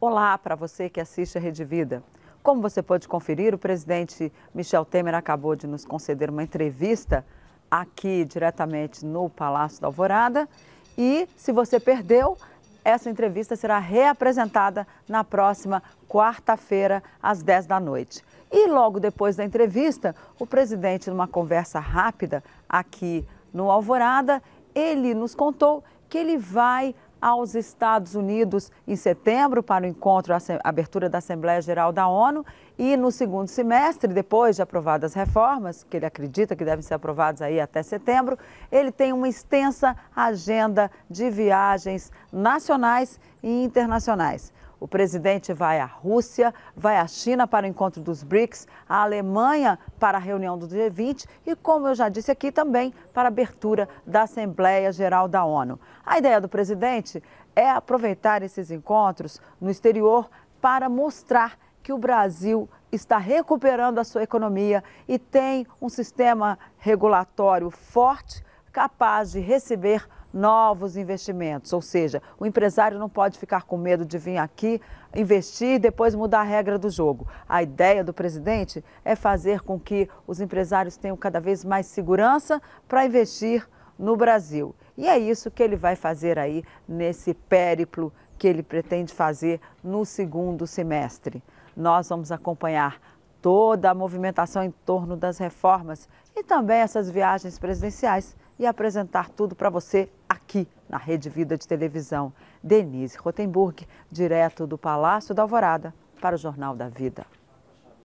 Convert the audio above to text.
Olá para você que assiste a Rede Vida. Como você pode conferir, o presidente Michel Temer acabou de nos conceder uma entrevista aqui diretamente no Palácio da Alvorada. E se você perdeu, essa entrevista será reapresentada na próxima quarta-feira, às 10 da noite. E logo depois da entrevista, o presidente, numa conversa rápida aqui no Alvorada, ele nos contou que ele vai aos Estados Unidos em setembro para o encontro, a abertura da Assembleia Geral da ONU e no segundo semestre, depois de aprovadas as reformas, que ele acredita que devem ser aprovadas aí até setembro, ele tem uma extensa agenda de viagens nacionais e internacionais. O presidente vai à Rússia, vai à China para o encontro dos BRICS, à Alemanha para a reunião do G20 e, como eu já disse aqui, também para a abertura da Assembleia Geral da ONU. A ideia do presidente é aproveitar esses encontros no exterior para mostrar que o Brasil está recuperando a sua economia e tem um sistema regulatório forte capaz de receber novos investimentos. Ou seja, o empresário não pode ficar com medo de vir aqui investir e depois mudar a regra do jogo. A ideia do presidente é fazer com que os empresários tenham cada vez mais segurança para investir no Brasil. E é isso que ele vai fazer aí nesse périplo que ele pretende fazer no segundo semestre. Nós vamos acompanhar toda a movimentação em torno das reformas e também essas viagens presidenciais e apresentar tudo para você aqui na Rede Vida de Televisão. Denise Rotenburg, direto do Palácio da Alvorada, para o Jornal da Vida.